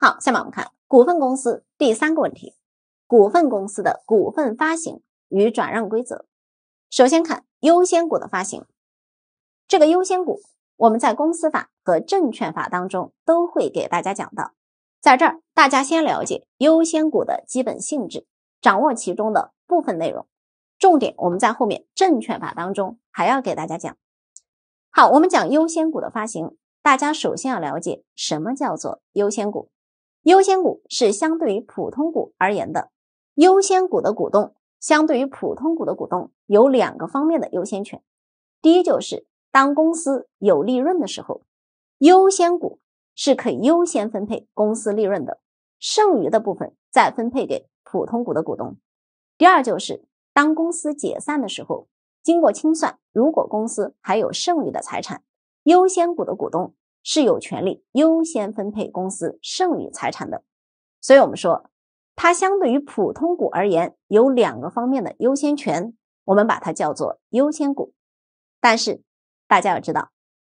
好，下面我们看股份公司第三个问题：股份公司的股份发行与转让规则。首先看优先股的发行，这个优先股我们在公司法和证券法当中都会给大家讲到，在这儿大家先了解优先股的基本性质，掌握其中的部分内容。重点我们在后面证券法当中还要给大家讲。好，我们讲优先股的发行，大家首先要了解什么叫做优先股。优先股是相对于普通股而言的，优先股的股东相对于普通股的股东有两个方面的优先权，第一就是当公司有利润的时候，优先股是可以优先分配公司利润的，剩余的部分再分配给普通股的股东；第二就是当公司解散的时候，经过清算，如果公司还有剩余的财产，优先股的股东。是有权利优先分配公司剩余财产的，所以我们说，它相对于普通股而言有两个方面的优先权，我们把它叫做优先股。但是大家要知道，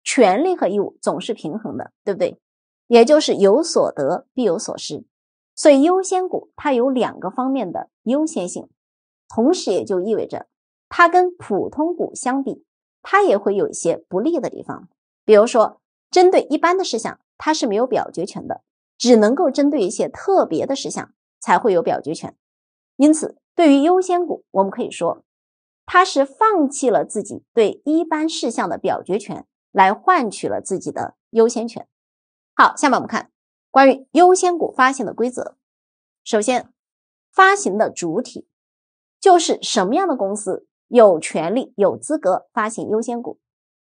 权利和义务总是平衡的，对不对？也就是有所得必有所失。所以优先股它有两个方面的优先性，同时也就意味着它跟普通股相比，它也会有一些不利的地方，比如说。针对一般的事项，它是没有表决权的，只能够针对一些特别的事项才会有表决权。因此，对于优先股，我们可以说，它是放弃了自己对一般事项的表决权，来换取了自己的优先权。好，下面我们看关于优先股发行的规则。首先，发行的主体就是什么样的公司有权利、有资格发行优先股？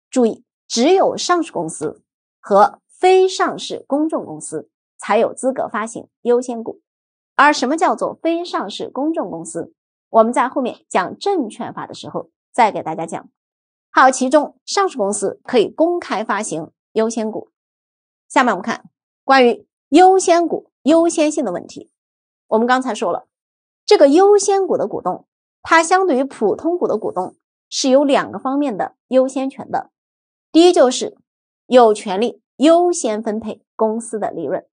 注意，只有上市公司。和非上市公众公司才有资格发行优先股，而什么叫做非上市公众公司？我们在后面讲证券法的时候再给大家讲。好，其中上市公司可以公开发行优先股。下面我们看关于优先股优先性的问题。我们刚才说了，这个优先股的股东，它相对于普通股的股东是有两个方面的优先权的。第一就是。有权利优先分配公司的利润。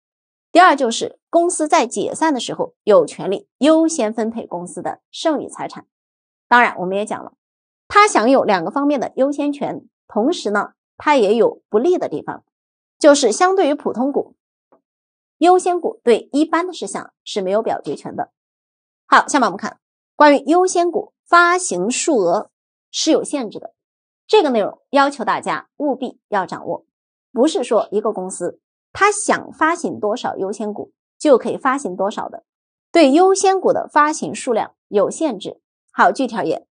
第二，就是公司在解散的时候，有权利优先分配公司的剩余财产。当然，我们也讲了，他享有两个方面的优先权，同时呢，他也有不利的地方，就是相对于普通股，优先股对一般的事项是没有表决权的。好，下面我们看关于优先股发行数额是有限制的。这个内容要求大家务必要掌握，不是说一个公司它想发行多少优先股就可以发行多少的，对优先股的发行数量有限制。好，据而言，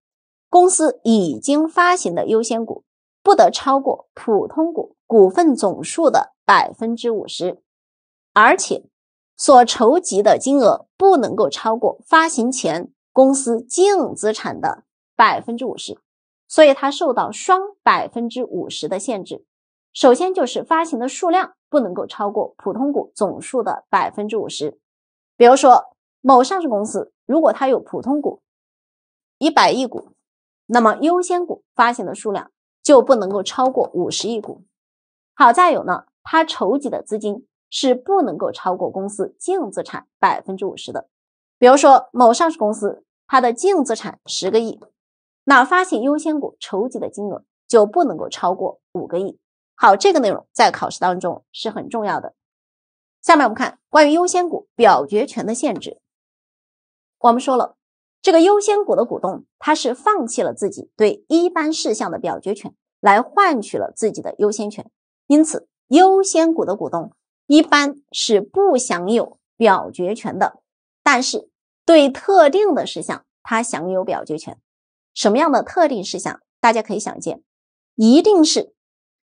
公司已经发行的优先股不得超过普通股股份总数的百分之五十，而且所筹集的金额不能够超过发行前公司净资产的百分之五十。所以它受到双百分之五十的限制，首先就是发行的数量不能够超过普通股总数的百分之五十。比如说某上市公司，如果它有普通股一百亿股，那么优先股发行的数量就不能够超过五十亿股。好，再有呢，它筹集的资金是不能够超过公司净资产百分之五十的。比如说某上市公司，它的净资产十个亿。那发行优先股筹集的金额就不能够超过五个亿。好，这个内容在考试当中是很重要的。下面我们看关于优先股表决权的限制。我们说了，这个优先股的股东他是放弃了自己对一般事项的表决权，来换取了自己的优先权。因此，优先股的股东一般是不享有表决权的，但是对特定的事项，他享有表决权。什么样的特定事项，大家可以想见，一定是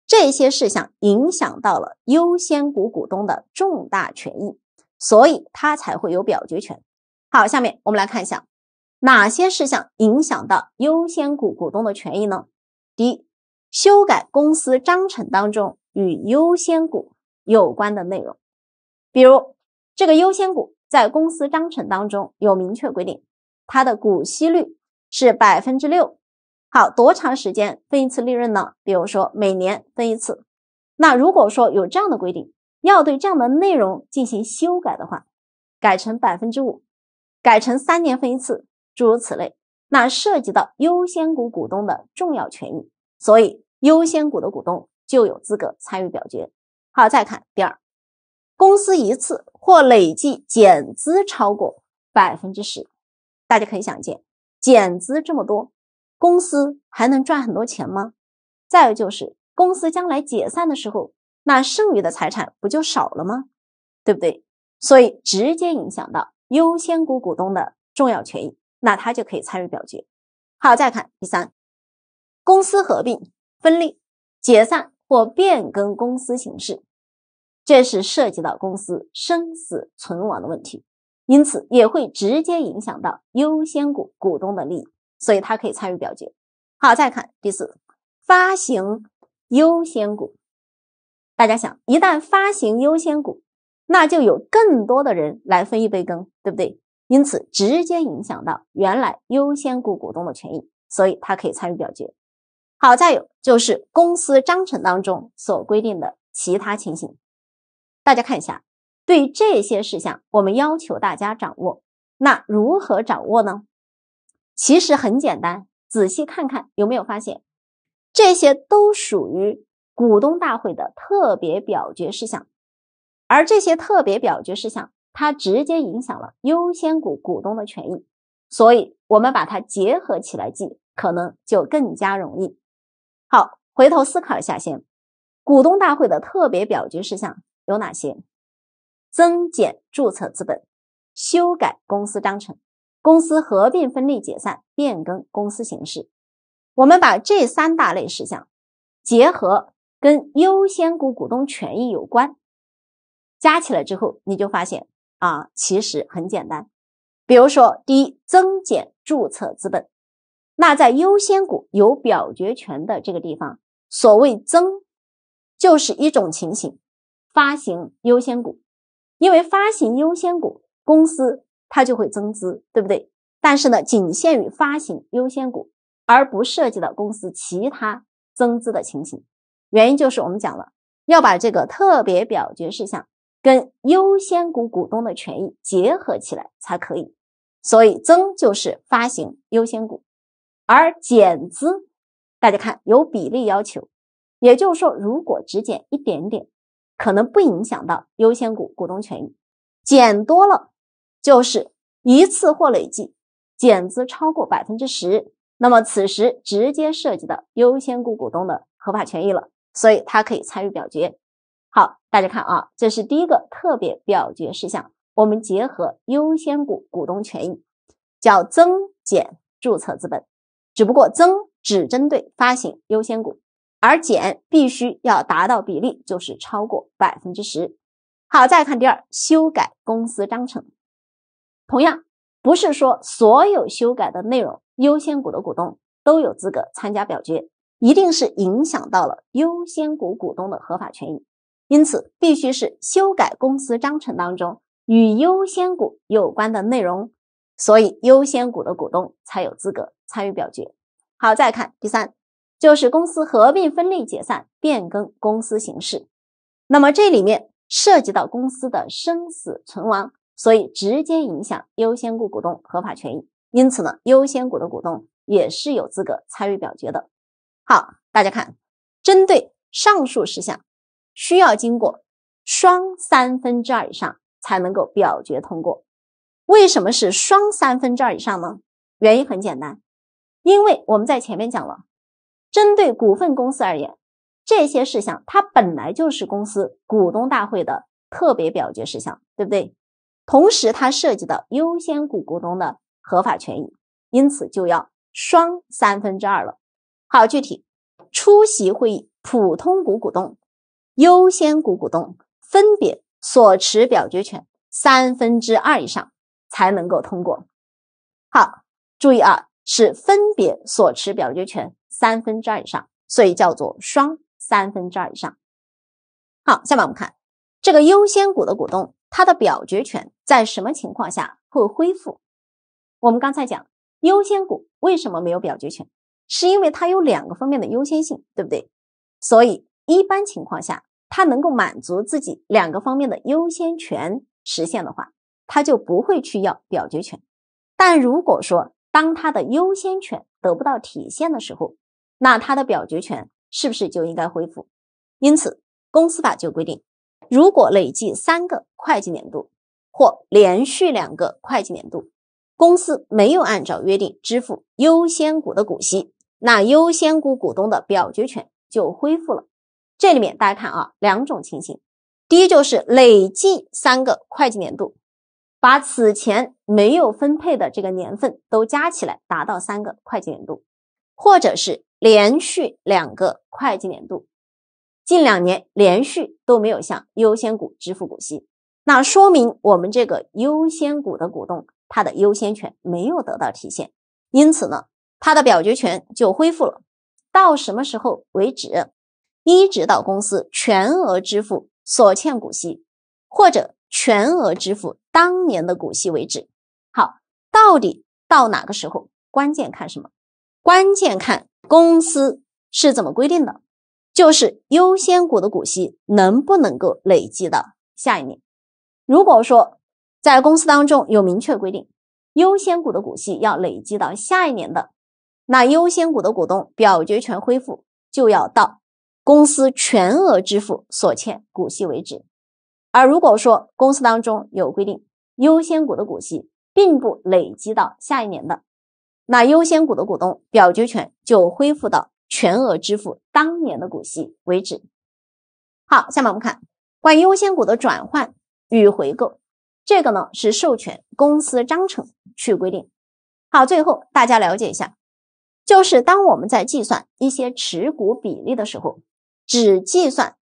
这些事项影响到了优先股股东的重大权益，所以它才会有表决权。好，下面我们来看一下哪些事项影响到优先股股东的权益呢？第一，修改公司章程当中与优先股有关的内容，比如这个优先股在公司章程当中有明确规定，它的股息率。是百分之六，好多长时间分一次利润呢？比如说每年分一次。那如果说有这样的规定，要对这样的内容进行修改的话，改成百分之五，改成三年分一次，诸如此类。那涉及到优先股股东的重要权益，所以优先股的股东就有资格参与表决。好，再看第二，公司一次或累计减资超过百分之十，大家可以想见。减资这么多，公司还能赚很多钱吗？再有就是，公司将来解散的时候，那剩余的财产不就少了吗？对不对？所以直接影响到优先股股东的重要权益，那他就可以参与表决。好，再看第三，公司合并、分立、解散或变更公司形式，这是涉及到公司生死存亡的问题。因此，也会直接影响到优先股股东的利益，所以他可以参与表决。好，再看第四，发行优先股，大家想，一旦发行优先股，那就有更多的人来分一杯羹，对不对？因此，直接影响到原来优先股股东的权益，所以他可以参与表决。好，再有就是公司章程当中所规定的其他情形，大家看一下。对于这些事项，我们要求大家掌握。那如何掌握呢？其实很简单，仔细看看有没有发现，这些都属于股东大会的特别表决事项，而这些特别表决事项，它直接影响了优先股股东的权益，所以我们把它结合起来记，可能就更加容易。好，回头思考一下先，股东大会的特别表决事项有哪些？增减注册资本、修改公司章程、公司合并、分立、解散、变更公司形式，我们把这三大类事项结合跟优先股股东权益有关，加起来之后，你就发现啊，其实很简单。比如说，第一，增减注册资本，那在优先股有表决权的这个地方，所谓增，就是一种情形，发行优先股。因为发行优先股，公司它就会增资，对不对？但是呢，仅限于发行优先股，而不涉及到公司其他增资的情形。原因就是我们讲了，要把这个特别表决事项跟优先股股东的权益结合起来才可以。所以，增就是发行优先股，而减资，大家看有比例要求，也就是说，如果只减一点点。可能不影响到优先股股东权益，减多了就是一次或累计减资超过百分之十，那么此时直接涉及到优先股股东的合法权益了，所以他可以参与表决。好，大家看啊，这是第一个特别表决事项，我们结合优先股股东权益，叫增减注册资本，只不过增只针对发行优先股。而减必须要达到比例，就是超过百分之十。好，再看第二，修改公司章程，同样不是说所有修改的内容，优先股的股东都有资格参加表决，一定是影响到了优先股股东的合法权益，因此必须是修改公司章程当中与优先股有关的内容，所以优先股的股东才有资格参与表决。好，再看第三。就是公司合并、分立、解散、变更公司形式，那么这里面涉及到公司的生死存亡，所以直接影响优先股股东合法权益。因此呢，优先股的股东也是有资格参与表决的。好，大家看，针对上述事项，需要经过双三分之二以上才能够表决通过。为什么是双三分之二以上呢？原因很简单，因为我们在前面讲了。针对股份公司而言，这些事项它本来就是公司股东大会的特别表决事项，对不对？同时，它涉及到优先股股东的合法权益，因此就要双三分之二了。好，具体出席会议普通股股东、优先股股东分别所持表决权三分之二以上才能够通过。好，注意啊，是分别所持表决权。三分之二以上，所以叫做双三分之二以上。好，下面我们看这个优先股的股东，他的表决权在什么情况下会恢复？我们刚才讲，优先股为什么没有表决权，是因为它有两个方面的优先性，对不对？所以一般情况下，它能够满足自己两个方面的优先权实现的话，他就不会去要表决权。但如果说当他的优先权得不到体现的时候，那他的表决权是不是就应该恢复？因此，公司法就规定，如果累计三个会计年度或连续两个会计年度，公司没有按照约定支付优先股的股息，那优先股股东的表决权就恢复了。这里面大家看啊，两种情形：第一就是累计三个会计年度，把此前没有分配的这个年份都加起来达到三个会计年度，或者是。连续两个会计年度，近两年连续都没有向优先股支付股息，那说明我们这个优先股的股东他的优先权没有得到体现，因此呢，他的表决权就恢复了。到什么时候为止？一直到公司全额支付所欠股息，或者全额支付当年的股息为止。好，到底到哪个时候？关键看什么？关键看。公司是怎么规定的？就是优先股的股息能不能够累积到下一年？如果说在公司当中有明确规定，优先股的股息要累积到下一年的，那优先股的股东表决权恢复就要到公司全额支付所欠股息为止。而如果说公司当中有规定，优先股的股息并不累积到下一年的。那优先股的股东表决权就恢复到全额支付当年的股息为止。好，下面我们看关于优先股的转换与回购，这个呢是授权公司章程去规定。好，最后大家了解一下，就是当我们在计算一些持股比例的时候，只计算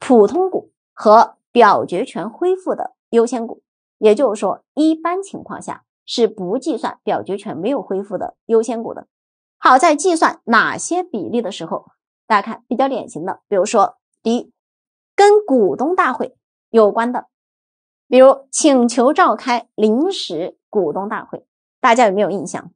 普通股和表决权恢复的优先股，也就是说，一般情况下。是不计算表决权没有恢复的优先股的。好，在计算哪些比例的时候，大家看比较典型的，比如说第一，跟股东大会有关的，比如请求召开临时股东大会，大家有没有印象？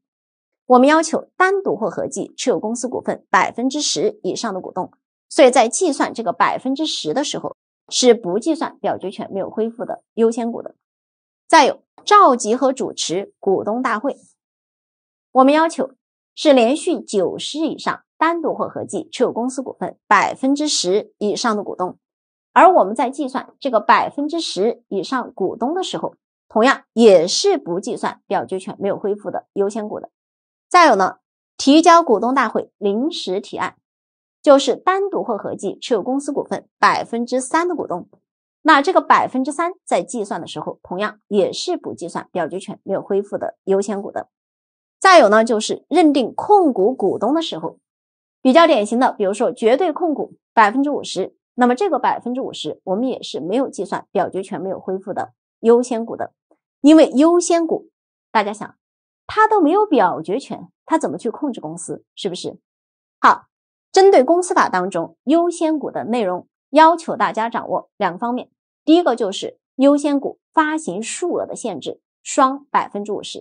我们要求单独或合计持有公司股份百分之十以上的股东，所以在计算这个百分之十的时候，是不计算表决权没有恢复的优先股的。再有。召集和主持股东大会，我们要求是连续九十以上单独或合计持有公司股份百分之十以上的股东，而我们在计算这个百分之十以上股东的时候，同样也是不计算表决权没有恢复的优先股的。再有呢，提交股东大会临时提案，就是单独或合计持有公司股份百分之三的股东。那这个百分之三在计算的时候，同样也是不计算表决权没有恢复的优先股的。再有呢，就是认定控股股东的时候，比较典型的，比如说绝对控股百分之五十，那么这个百分之五十我们也是没有计算表决权没有恢复的优先股的，因为优先股大家想，他都没有表决权，他怎么去控制公司？是不是？好，针对公司法当中优先股的内容。要求大家掌握两个方面，第一个就是优先股发行数额的限制，双百分之五十；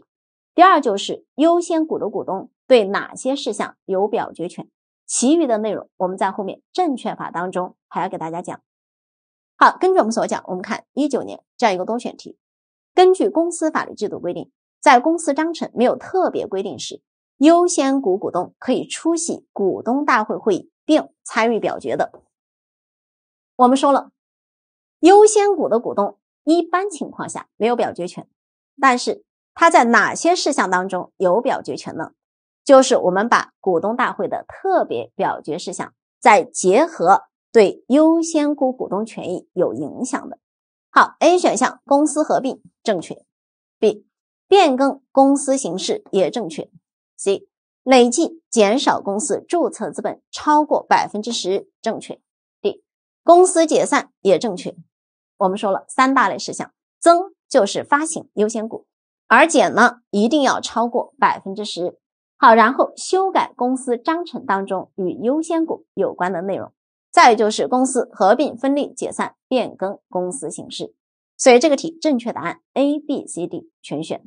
第二就是优先股的股东对哪些事项有表决权。其余的内容我们在后面证券法当中还要给大家讲。好，根据我们所讲，我们看一九年这样一个多选题：根据公司法律制度规定，在公司章程没有特别规定时，优先股股东可以出席股东大会会议并参与表决的。我们说了，优先股的股东一般情况下没有表决权，但是他在哪些事项当中有表决权呢？就是我们把股东大会的特别表决事项，再结合对优先股股东权益有影响的。好，A 选项公司合并正确，B 变更公司形式也正确，C 累计减少公司注册资本超过百分之十正确。公司解散也正确，我们说了三大类事项，增就是发行优先股，而减呢一定要超过百分之十。好，然后修改公司章程当中与优先股有关的内容，再就是公司合并、分立、解散、变更公司形式。所以这个题正确答案 A、B、C、D 全选。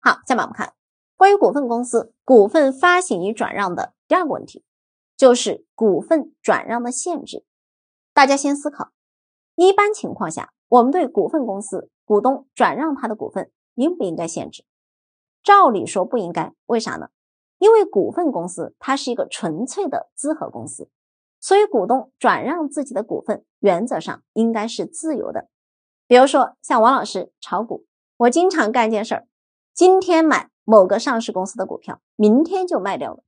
好，下面我们看关于股份公司股份发行与转让的第二个问题，就是股份转让的限制。大家先思考，一般情况下，我们对股份公司股东转让他的股份，应不应该限制？照理说不应该，为啥呢？因为股份公司它是一个纯粹的资合公司，所以股东转让自己的股份，原则上应该是自由的。比如说像王老师炒股，我经常干一件事儿，今天买某个上市公司的股票，明天就卖掉了，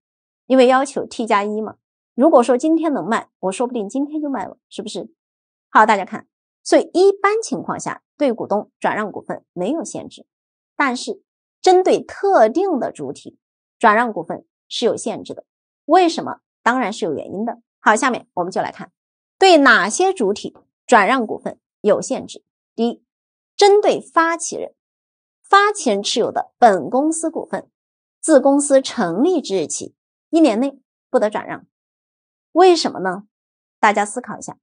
因为要求 T 加一嘛。如果说今天能卖，我说不定今天就卖了，是不是？好，大家看，所以一般情况下，对股东转让股份没有限制，但是针对特定的主体，转让股份是有限制的。为什么？当然是有原因的。好，下面我们就来看，对哪些主体转让股份有限制。第一，针对发起人，发起人持有的本公司股份，自公司成立之日起一年内不得转让。为什么呢？大家思考一下，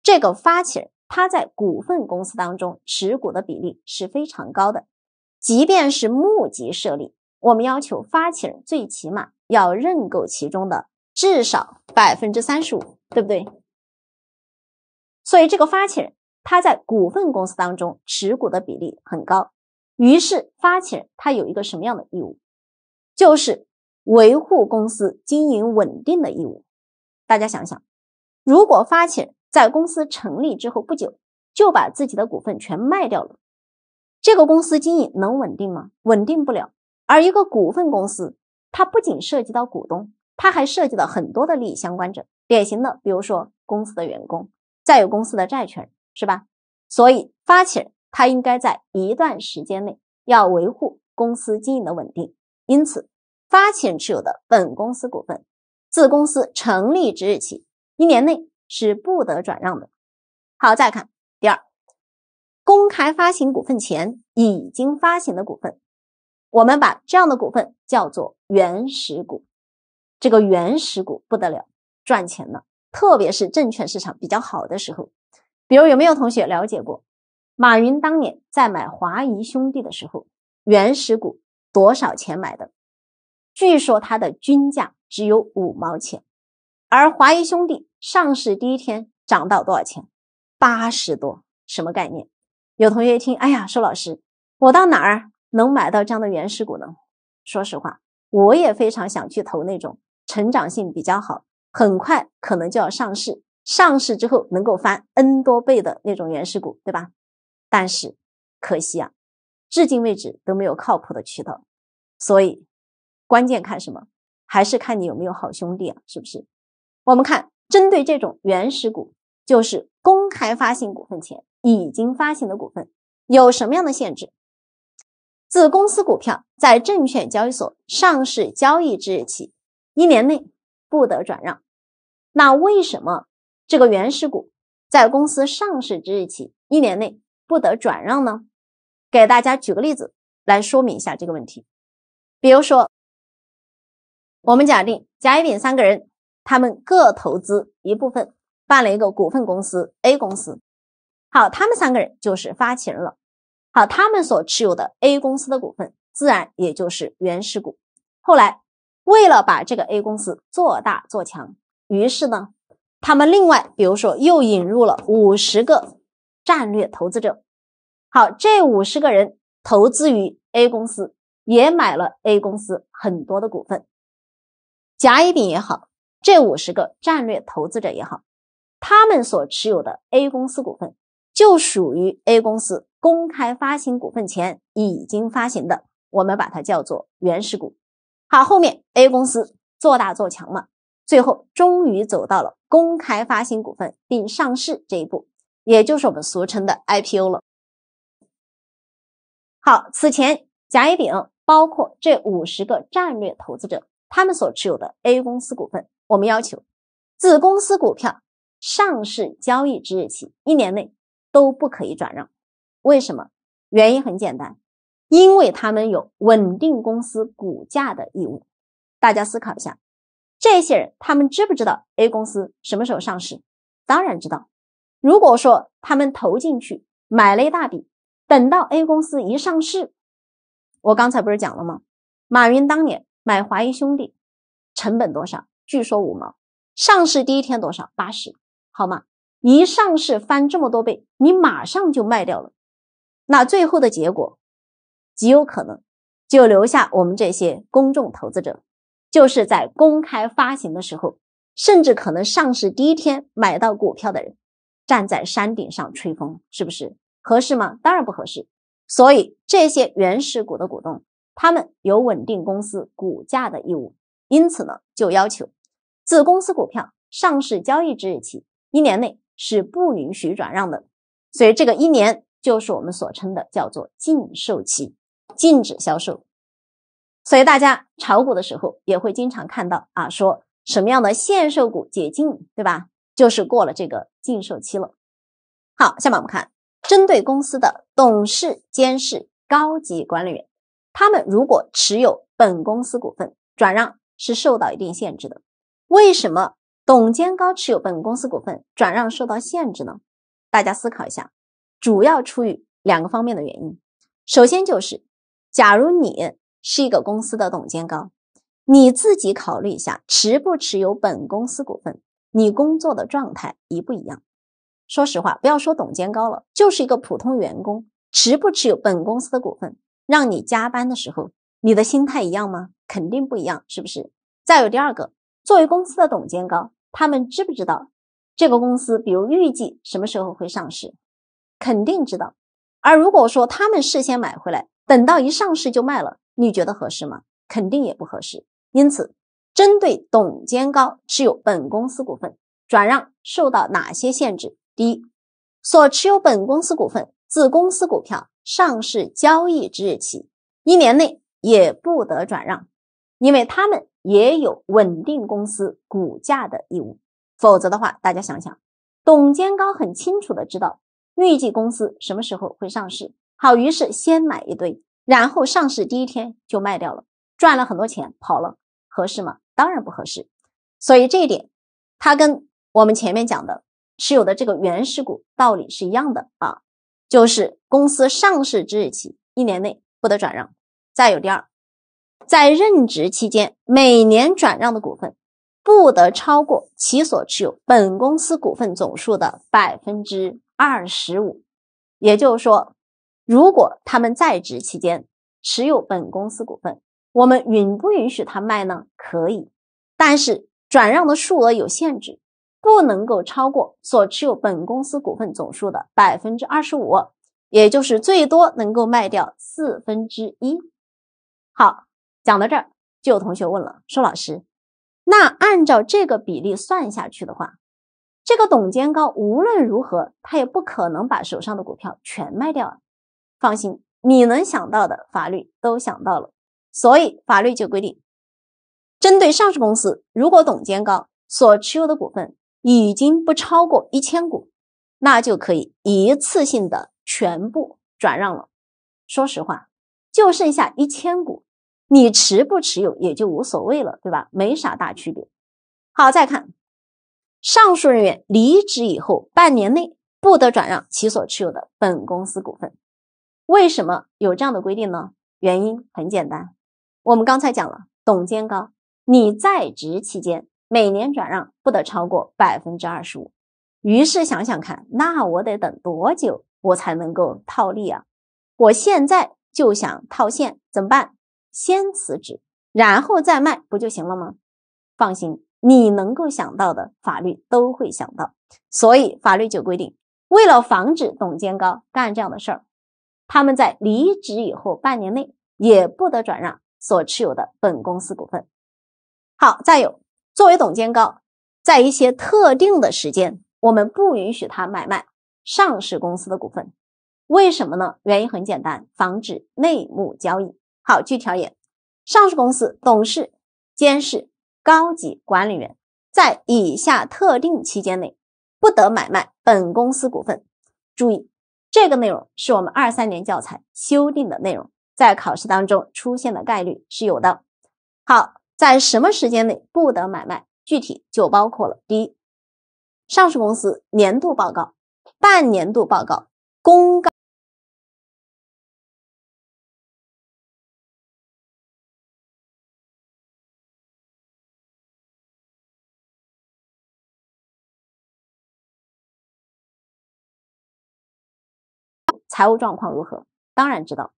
这个发起人他在股份公司当中持股的比例是非常高的，即便是募集设立，我们要求发起人最起码要认购其中的至少百分之三十五，对不对？所以这个发起人他在股份公司当中持股的比例很高，于是发起人他有一个什么样的义务？就是维护公司经营稳定的义务。大家想想，如果发起人在公司成立之后不久就把自己的股份全卖掉了，这个公司经营能稳定吗？稳定不了。而一个股份公司，它不仅涉及到股东，它还涉及到很多的利益相关者，典型的比如说公司的员工，再有公司的债权人，是吧？所以发起人他应该在一段时间内要维护公司经营的稳定，因此发起人持有的本公司股份。自公司成立之日起一年内是不得转让的。好，再看第二，公开发行股份前已经发行的股份，我们把这样的股份叫做原始股。这个原始股不得了，赚钱了，特别是证券市场比较好的时候。比如，有没有同学了解过马云当年在买华谊兄弟的时候，原始股多少钱买的？据说它的均价。只有五毛钱，而华谊兄弟上市第一天涨到多少钱？八十多，什么概念？有同学一听，哎呀，说老师，我到哪儿能买到这样的原始股呢？说实话，我也非常想去投那种成长性比较好、很快可能就要上市、上市之后能够翻 n 多倍的那种原始股，对吧？但是可惜啊，至今为止都没有靠谱的渠道，所以关键看什么？还是看你有没有好兄弟啊，是不是？我们看，针对这种原始股，就是公开发行股份前已经发行的股份，有什么样的限制？自公司股票在证券交易所上市交易之日起，一年内不得转让。那为什么这个原始股在公司上市之日起一年内不得转让呢？给大家举个例子来说明一下这个问题，比如说。我们假定甲乙丙三个人，他们各投资一部分，办了一个股份公司 A 公司。好，他们三个人就是发起人了。好，他们所持有的 A 公司的股份，自然也就是原始股。后来，为了把这个 A 公司做大做强，于是呢，他们另外，比如说又引入了五十个战略投资者。好，这五十个人投资于 A 公司，也买了 A 公司很多的股份。甲、乙、丙也好，这五十个战略投资者也好，他们所持有的 A 公司股份就属于 A 公司公开发行股份前已经发行的，我们把它叫做原始股。好，后面 A 公司做大做强嘛，最后终于走到了公开发行股份并上市这一步，也就是我们俗称的 IPO 了。好，此前甲、乙、丙包括这五十个战略投资者。他们所持有的 A 公司股份，我们要求，自公司股票上市交易之日起一年内都不可以转让。为什么？原因很简单，因为他们有稳定公司股价的义务。大家思考一下，这些人他们知不知道 A 公司什么时候上市？当然知道。如果说他们投进去买了一大笔，等到 A 公司一上市，我刚才不是讲了吗？马云当年。买华谊兄弟，成本多少？据说五毛。上市第一天多少？八十，好吗？一上市翻这么多倍，你马上就卖掉了，那最后的结果，极有可能就留下我们这些公众投资者，就是在公开发行的时候，甚至可能上市第一天买到股票的人，站在山顶上吹风，是不是合适吗？当然不合适。所以这些原始股的股东。他们有稳定公司股价的义务，因此呢，就要求自公司股票上市交易之日起一年内是不允许转让的。所以这个一年就是我们所称的叫做禁售期，禁止销售。所以大家炒股的时候也会经常看到啊，说什么样的限售股解禁，对吧？就是过了这个禁售期了。好，下面我们看针对公司的董事、监事、高级管理员。他们如果持有本公司股份转让是受到一定限制的。为什么董监高持有本公司股份转让受到限制呢？大家思考一下，主要出于两个方面的原因。首先就是，假如你是一个公司的董监高，你自己考虑一下，持不持有本公司股份，你工作的状态一不一样？说实话，不要说董监高了，就是一个普通员工，持不持有本公司的股份？让你加班的时候，你的心态一样吗？肯定不一样，是不是？再有第二个，作为公司的董监高，他们知不知道这个公司，比如预计什么时候会上市？肯定知道。而如果说他们事先买回来，等到一上市就卖了，你觉得合适吗？肯定也不合适。因此，针对董监高持有本公司股份转让受到哪些限制？第一，所持有本公司股份、子公司股票。上市交易之日起一年内也不得转让，因为他们也有稳定公司股价的义务。否则的话，大家想想，董监高很清楚的知道预计公司什么时候会上市，好，于是先买一堆，然后上市第一天就卖掉了，赚了很多钱跑了，合适吗？当然不合适。所以这一点，它跟我们前面讲的持有的这个原始股道理是一样的啊。就是公司上市之日起一年内不得转让。再有第二，在任职期间，每年转让的股份不得超过其所持有本公司股份总数的百分之二十五。也就是说，如果他们在职期间持有本公司股份，我们允不允许他卖呢？可以，但是转让的数额有限制。不能够超过所持有本公司股份总数的百分之二十五，也就是最多能够卖掉四分之一。好，讲到这儿，就有同学问了，说老师，那按照这个比例算下去的话，这个董监高无论如何他也不可能把手上的股票全卖掉啊。放心，你能想到的法律都想到了，所以法律就规定，针对上市公司，如果董监高所持有的股份，已经不超过一千股，那就可以一次性的全部转让了。说实话，就剩下一千股，你持不持有也就无所谓了，对吧？没啥大区别。好，再看上述人员离职以后半年内不得转让其所持有的本公司股份。为什么有这样的规定呢？原因很简单，我们刚才讲了，董监高你在职期间。每年转让不得超过百分之二十五。于是想想看，那我得等多久我才能够套利啊？我现在就想套现怎么办？先辞职，然后再卖不就行了吗？放心，你能够想到的法律都会想到。所以法律就规定，为了防止董监高干这样的事儿，他们在离职以后半年内也不得转让所持有的本公司股份。好，再有。作为董监高，在一些特定的时间，我们不允许他买卖上市公司的股份。为什么呢？原因很简单，防止内幕交易。好，据调研，上市公司董事、监事、高级管理人员在以下特定期间内，不得买卖本公司股份。注意，这个内容是我们二三年教材修订的内容，在考试当中出现的概率是有的。好。在什么时间内不得买卖？具体就包括了：第一，上市公司年度报告、半年度报告公告，财务状况如何？当然知道，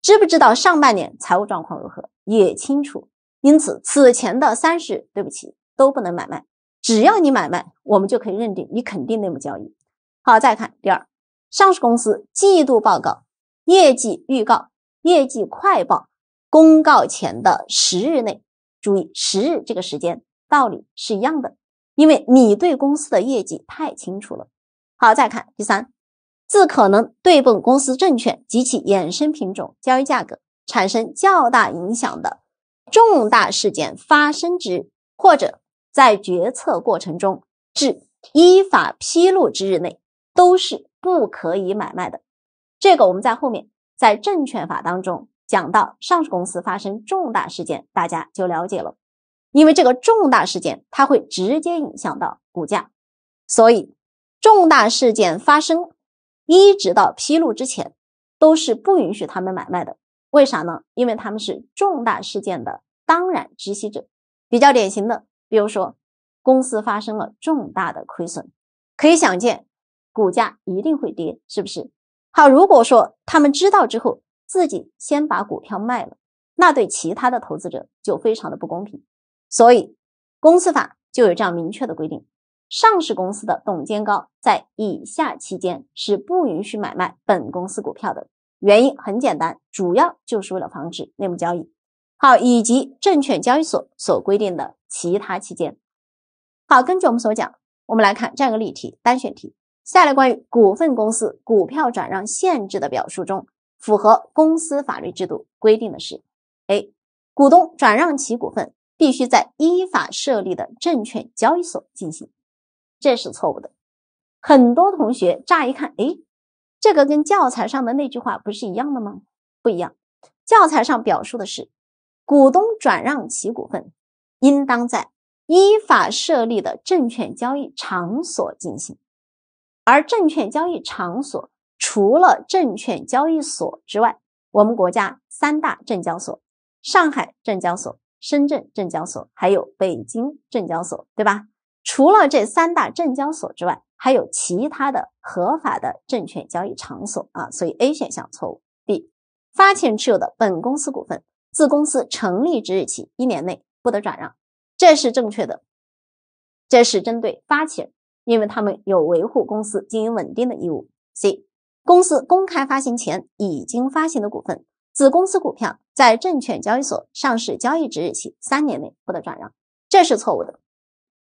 知不知道上半年财务状况如何？也清楚。因此，此前的三十，对不起，都不能买卖。只要你买卖，我们就可以认定你肯定内幕交易。好，再看第二，上市公司季度报告、业绩预告、业绩快报公告前的十日内，注意十日这个时间，道理是一样的，因为你对公司的业绩太清楚了。好，再看第三，自可能对本公司证券及其衍生品种交易价格产生较大影响的。重大事件发生之日，或者在决策过程中至依法披露之日内，都是不可以买卖的。这个我们在后面在证券法当中讲到，上市公司发生重大事件，大家就了解了。因为这个重大事件它会直接影响到股价，所以重大事件发生一直到披露之前，都是不允许他们买卖的。为啥呢？因为他们是重大事件的当然知悉者，比较典型的，比如说公司发生了重大的亏损，可以想见股价一定会跌，是不是？好，如果说他们知道之后自己先把股票卖了，那对其他的投资者就非常的不公平，所以公司法就有这样明确的规定：上市公司的董监高在以下期间是不允许买卖本公司股票的。原因很简单，主要就是为了防止内幕交易，好，以及证券交易所所规定的其他期间。好，根据我们所讲，我们来看这样一个例题，单选题。下列关于股份公司股票转让限制的表述中，符合公司法律制度规定的是：A. 股东转让其股份必须在依法设立的证券交易所进行，这是错误的。很多同学乍一看，哎。这个跟教材上的那句话不是一样的吗？不一样。教材上表述的是，股东转让其股份，应当在依法设立的证券交易场所进行。而证券交易场所除了证券交易所之外，我们国家三大证交所：上海证交所、深圳证交所，还有北京证交所，对吧？除了这三大证交所之外。还有其他的合法的证券交易场所啊，所以 A 选项错误。B 发起人持有的本公司股份，自公司成立之日起一年内不得转让，这是正确的，这是针对发起人，因为他们有维护公司经营稳定的义务。C 公司公开发行前已经发行的股份，子公司股票在证券交易所上市交易之日起三年内不得转让，这是错误的，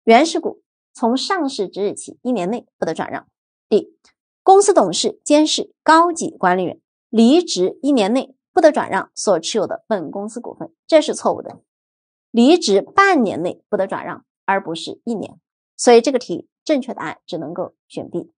原始股。从上市之日起一年内不得转让。D. 公司董事、监事、高级管理员离职一年内不得转让所持有的本公司股份，这是错误的。离职半年内不得转让，而不是一年。所以这个题正确答案只能够选 B。